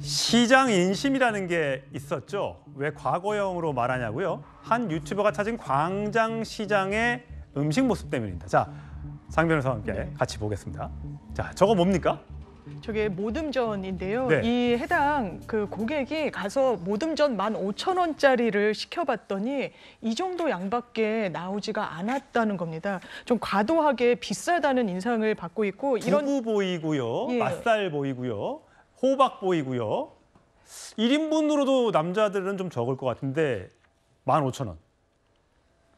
시장 인심이라는 게 있었죠. 왜 과거형으로 말하냐고요? 한 유튜버가 찾은 광장 시장의 음식 모습 때문입니다. 자, 상 변호사와 함께 네. 같이 보겠습니다. 자, 저거 뭡니까? 저게 모듬전인데요. 네. 이 해당 그 고객이 가서 모듬전 만 오천 원짜리를 시켜봤더니 이 정도 양밖에 나오지가 않았다는 겁니다. 좀 과도하게 비싸다는 인상을 받고 있고 이런 두부 보이고요, 예. 맛살 보이고요. 호박보이고요. 1인분으로도 남자들은 좀 적을 것 같은데 15,000원.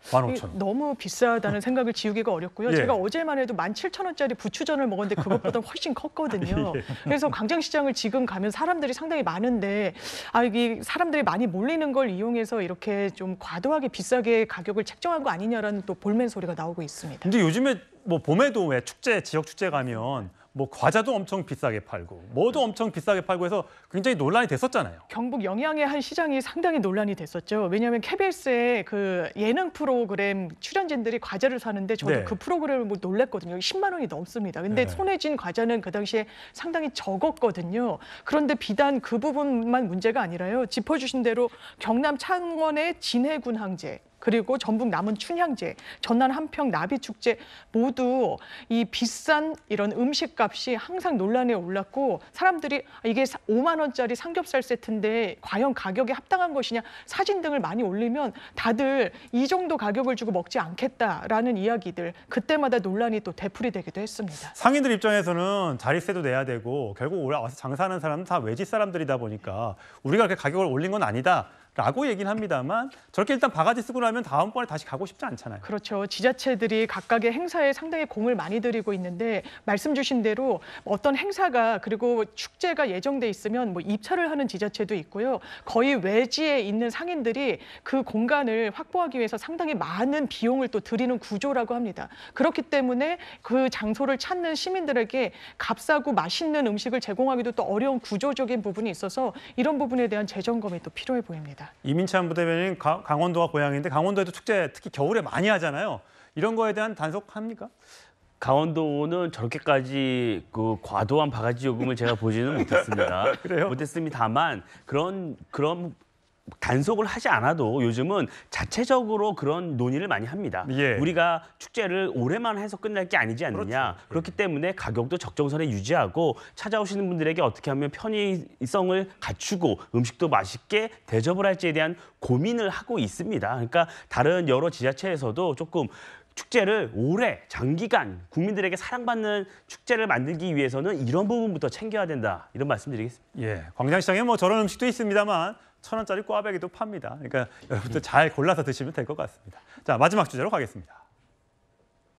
15,000원. 너무 비싸다는 어. 생각을 지우기가 어렵고요. 예. 제가 어제만 해도 17,000원짜리 부추전을 먹었는데 그것보다 훨씬 컸거든요. 예. 그래서 광장시장을 지금 가면 사람들이 상당히 많은데 아 이게 사람들이 많이 몰리는 걸 이용해서 이렇게 좀 과도하게 비싸게 가격을 책정한 거 아니냐라는 또 볼멘 소리가 나오고 있습니다. 근데 요즘에 뭐 봄에도 왜 축제 지역 축제 가면 뭐 과자도 엄청 비싸게 팔고 뭐도 네. 엄청 비싸게 팔고 해서 굉장히 논란이 됐었잖아요. 경북 영양의 한 시장이 상당히 논란이 됐었죠. 왜냐하면 KBS의 그 예능 프로그램 출연진들이 과자를 사는데 저도 네. 그 프로그램을 뭐 놀랬거든요. 10만 원이 넘습니다. 근데 네. 손에 쥔 과자는 그 당시에 상당히 적었거든요. 그런데 비단 그 부분만 문제가 아니라요. 짚어주신 대로 경남 창원의 진해군 항제 그리고 전북 남은 춘향제, 전남 함평 나비축제 모두 이 비싼 이런 음식값이 항상 논란에 올랐고 사람들이 아, 이게 5만 원짜리 삼겹살 세트인데 과연 가격에 합당한 것이냐 사진 등을 많이 올리면 다들 이 정도 가격을 주고 먹지 않겠다라는 이야기들 그때마다 논란이 또 되풀이 되기도 했습니다. 상인들 입장에서는 자릿세도 내야 되고 결국 올라와서 장사하는 사람은 다 외지 사람들이다 보니까 우리가 그렇게 가격을 올린 건 아니다. 라고 얘기를 합니다만 저렇게 일단 바가지 쓰고 나면 다음번에 다시 가고 싶지 않잖아요. 그렇죠. 지자체들이 각각의 행사에 상당히 공을 많이 들이고 있는데 말씀 주신 대로 어떤 행사가 그리고 축제가 예정돼 있으면 뭐 입찰을 하는 지자체도 있고요. 거의 외지에 있는 상인들이 그 공간을 확보하기 위해서 상당히 많은 비용을 또 들이는 구조라고 합니다. 그렇기 때문에 그 장소를 찾는 시민들에게 값싸고 맛있는 음식을 제공하기도 또 어려운 구조적인 부분이 있어서 이런 부분에 대한 재점검이 또 필요해 보입니다. 있습니다. 이민찬 부대변인 강원도가 고향인데 강원도에도 축제 특히 겨울에 많이 하잖아요. 이런 거에 대한 단속합니까? 강원도는 저렇게까지 그 과도한 바가지 요금을 제가 보지는 못했습니다. 못했습니다만 그런 그런 단속을 하지 않아도 요즘은 자체적으로 그런 논의를 많이 합니다. 예. 우리가 축제를 올해만 해서 끝날 게 아니지 않느냐. 그렇죠. 예. 그렇기 예. 때문에 가격도 적정선에 유지하고 찾아오시는 분들에게 어떻게 하면 편의성을 갖추고 음식도 맛있게 대접을 할지에 대한 고민을 하고 있습니다. 그러니까 다른 여러 지자체에서도 조금 축제를 오래 장기간 국민들에게 사랑받는 축제를 만들기 위해서는 이런 부분부터 챙겨야 된다 이런 말씀드리겠습니다. 예, 광장시장에 뭐 저런 음식도 있습니다만 천 원짜리 꽈배기도 팝니다. 그러니까 여러분들 잘 골라서 드시면 될 것 같습니다. 자 마지막 주제로 가겠습니다.